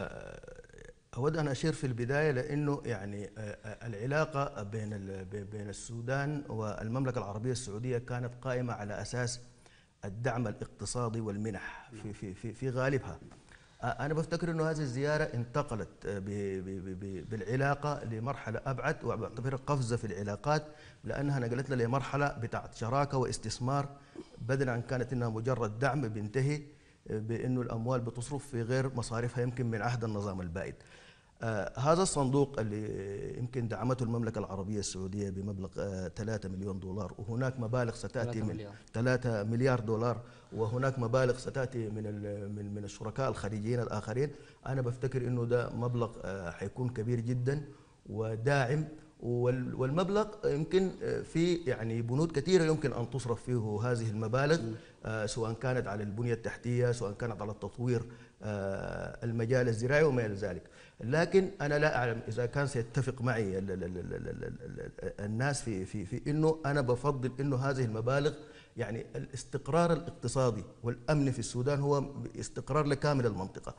آه، أود أن أشير في البداية لأنه يعني آه، آه، العلاقة بين بين السودان والمملكة العربية السعودية كانت قائمة على أساس الدعم الاقتصادي والمنح في في في, في غالبها. أنا بفتكر أنه هذه الزيارة انتقلت بالعلاقة لمرحلة أبعد وأعتبرها قفزة في العلاقات لأنها نقلتنا لمرحلة بتاعت شراكة واستثمار بدلا عن كانت أنها مجرد دعم بينتهي بانه الاموال بتصرف في غير مصاريفها يمكن من عهد النظام البائد. آه، هذا الصندوق اللي يمكن دعمته المملكة العربية السعودية بمبلغ 3 آه، مليون دولار وهناك مبالغ ستأتي من 3 مليار دولار وهناك مبالغ ستأتي من من من الشركاء الخليجيين الآخرين أنا بفتكر أنه ده مبلغ آه، حيكون كبير جدا وداعم والمبلغ يمكن آه، في يعني بنود كثيرة يمكن أن تصرف فيه هذه المبالغ آه، سواء كانت على البنية التحتية سواء كانت على التطوير آه، المجال الزراعي وما إلى ذلك لكن أنا لا أعلم إذا كان سيتفق معي الناس في, في, في أنه أنا بفضل أنه هذه المبالغ يعني الاستقرار الاقتصادي والامن في السودان هو استقرار لكامل المنطقه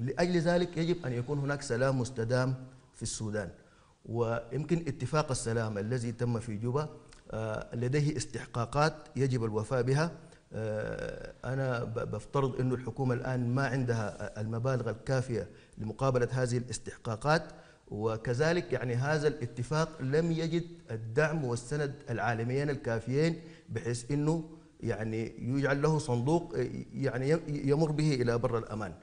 لاجل ذلك يجب ان يكون هناك سلام مستدام في السودان ويمكن اتفاق السلام الذي تم في جوبا آه، لديه استحقاقات يجب الوفاء بها آه، أنا بفترض أن الحكومة الآن ما عندها المبالغ الكافية لمقابلة هذه الاستحقاقات وكذلك يعني هذا الاتفاق لم يجد الدعم والسند العالميين الكافيين بحيث أنه يعني يجعل له صندوق آه، يعني يمر به إلى بر الأمان